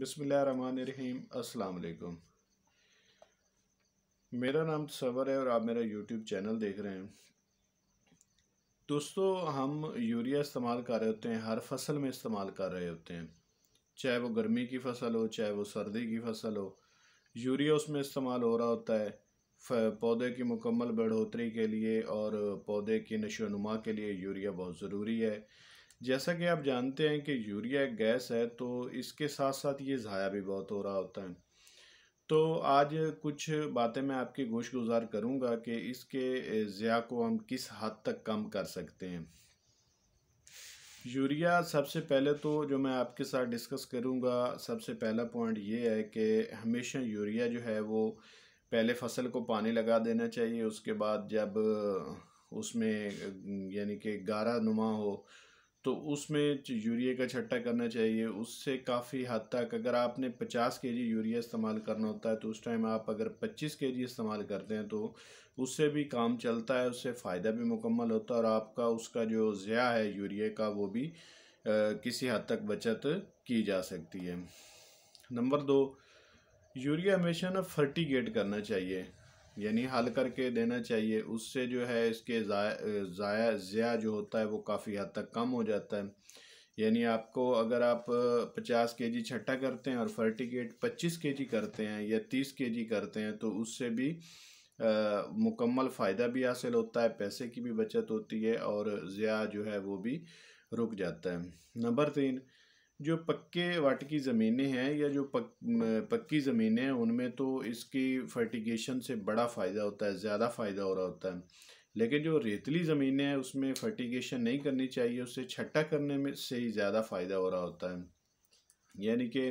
बिसमीम अस्सलाम मेरा नाम सवर है और आप मेरा यूट्यूब चैनल देख रहे हैं दोस्तों हम यूरिया इस्तेमाल कर रहे होते हैं हर फसल में इस्तेमाल कर रहे होते हैं चाहे वो गर्मी की फसल हो चाहे वो सर्दी की फसल हो यूरिया उसमें इस्तेमाल हो रहा होता है पौधे की मुकम्मल बढ़ोतरी के लिए और पौधे की नशोनुमा के लिए यूरिया बहुत ज़रूरी है जैसा कि आप जानते हैं कि यूरिया एक गैस है तो इसके साथ साथ ये ज़ाया भी बहुत हो रहा होता है तो आज कुछ बातें मैं आपके गोश गुजार करूँगा कि इसके ज़िया को हम किस हद तक कम कर सकते हैं यूरिया सबसे पहले तो जो मैं आपके साथ डिस्कस करूँगा सबसे पहला पॉइंट ये है कि हमेशा यूरिया जो है वो पहले फसल को पानी लगा देना चाहिए उसके बाद जब उसमें यानी कि गारा नुमा हो तो उसमें यूरिया का छट्टा करना चाहिए उससे काफ़ी हद तक अगर आपने 50 के जी यूरिया इस्तेमाल करना होता है तो उस टाइम आप अगर 25 के जी इस्तेमाल करते हैं तो उससे भी काम चलता है उससे फ़ायदा भी मुकम्मल होता है और आपका उसका जो ज़िया है यूरिया का वो भी आ, किसी हद तक बचत की जा सकती है नंबर दो यूरिया हमेशा ना फर्टिगेट करना चाहिए यानी हल करके देना चाहिए उससे जो है इसके ज़ाया ज़िया जो होता है वो काफ़ी हद तक कम हो जाता है यानी आपको अगर आप 50 के जी छट्टा करते हैं और फर्टिकेट 25 के जी करते हैं या 30 के जी करते हैं तो उससे भी आ, मुकम्मल फ़ायदा भी हासिल होता है पैसे की भी बचत होती है और ज़िया जो है वो भी रुक जाता है नंबर तीन जो पक्के की ज़मीनें हैं या जो पक पक्की ज़मीनें हैं उनमें तो इसकी फर्टिगेशन से बड़ा फ़ायदा होता है ज़्यादा फ़ायदा हो रहा होता है लेकिन जो रेतली ज़मीनें हैं उसमें फर्टिगेशन नहीं करनी चाहिए उससे छट्टा करने में से ही ज़्यादा फ़ायदा हो रहा होता है यानी कि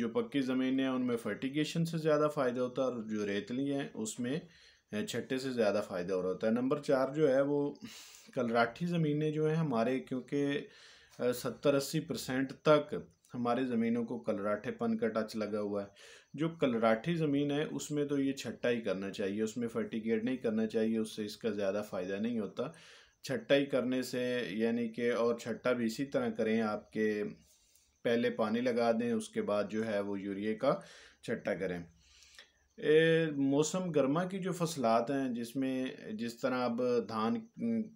जो पक्की ज़मीनें हैं उनमें फर्टिगेशन से ज़्यादा फ़ायदा होता है और जो रेतली हैं उसमें छट्टे से ज़्यादा फ़ायदा हो रहा होता है नंबर चार जो है वो कलराठी ज़मीनें जो हैं हमारे क्योंकि सत्तर अस्सी परसेंट तक हमारे ज़मीनों को कलराठेपन का टच लगा हुआ है जो कलराठी ज़मीन है उसमें तो ये छट्टा ही करना चाहिए उसमें फर्टिकेट नहीं करना चाहिए उससे इसका ज़्यादा फ़ायदा नहीं होता छट्टा ही करने से यानी कि और छट्टा भी इसी तरह करें आपके पहले पानी लगा दें उसके बाद जो है वो यूरिया का छट्टा करें मौसम गर्मा की जो फसलात हैं जिसमें जिस तरह अब धान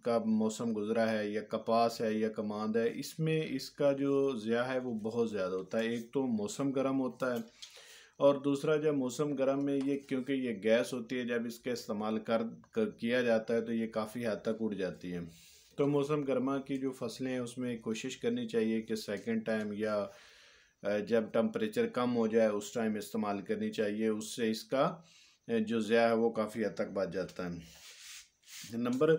का मौसम गुजरा है या कपास है या कमांद है इसमें इसका जो ज़िया है वो बहुत ज़्यादा होता है एक तो मौसम गर्म होता है और दूसरा जब मौसम गर्म में ये क्योंकि ये गैस होती है जब इसका इस्तेमाल कर, कर किया जाता है तो ये काफ़ी हद तक उड़ जाती है तो मौसम गर्मा की जो फसलें हैं उसमें कोशिश करनी चाहिए कि सेकेंड टाइम या जब टम्परेचर कम हो जाए उस टाइम इस्तेमाल करनी चाहिए उससे इसका जो ज़्या है वो काफ़ी हद तक बच जाता है नंबर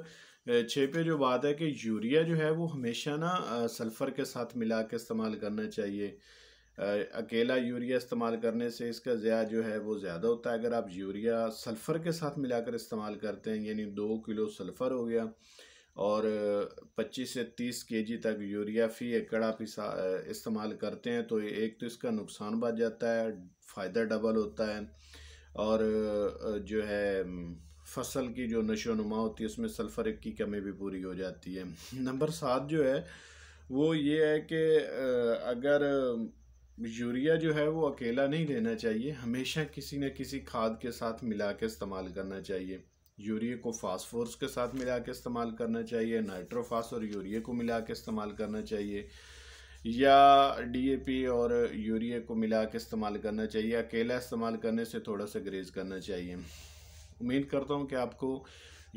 छः पे जो बात है कि यूरिया जो है वो हमेशा ना सल्फ़र के साथ मिला के इस्तेमाल करना चाहिए अकेला यूरिया इस्तेमाल करने से इसका ज़्या जो है वो ज़्यादा होता है अगर आप यूरिया सल्फ़र के साथ मिलाकर इस्तेमाल करते हैं यानी दो किलो सल्फ़र हो गया और 25 से 30 केजी तक यूरिया फी एकड़ आप इस्तेमाल करते हैं तो एक तो इसका नुकसान बच जाता है फ़ायदा डबल होता है और जो है फसल की जो नशो नुमा होती है उसमें सल्फर की कमी भी पूरी हो जाती है नंबर सात जो है वो ये है कि अगर यूरिया जो है वो अकेला नहीं लेना चाहिए हमेशा किसी न किसी खाद के साथ मिला के इस्तेमाल करना चाहिए यूरिया को फास्फोरस के साथ मिला के इस्तेमाल करना चाहिए नाइट्रोफास और यूरिया को मिला के इस्तेमाल करना चाहिए या डीएपी और यूरिया को मिला के इस्तेमाल करना चाहिए अकेला इस्तेमाल करने से थोड़ा सा ग्रेज करना चाहिए उम्मीद करता हूँ कि आपको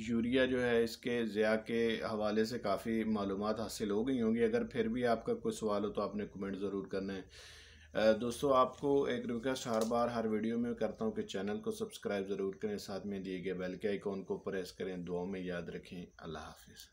यूरिया जो है इसके ज़िया के हवाले से काफ़ी मालूम हासिल हो गई होंगी अगर फिर भी आपका कोई सवाल हो तो आपने कमेंट ज़रूर करना है दोस्तों आपको एक रिक्वेस्ट हर बार हर वीडियो में करता हूँ कि चैनल को सब्सक्राइब ज़रूर करें साथ में दिए गए बेल के आइकॉन को प्रेस करें दुआ में याद रखें अल्लाह हाफिज़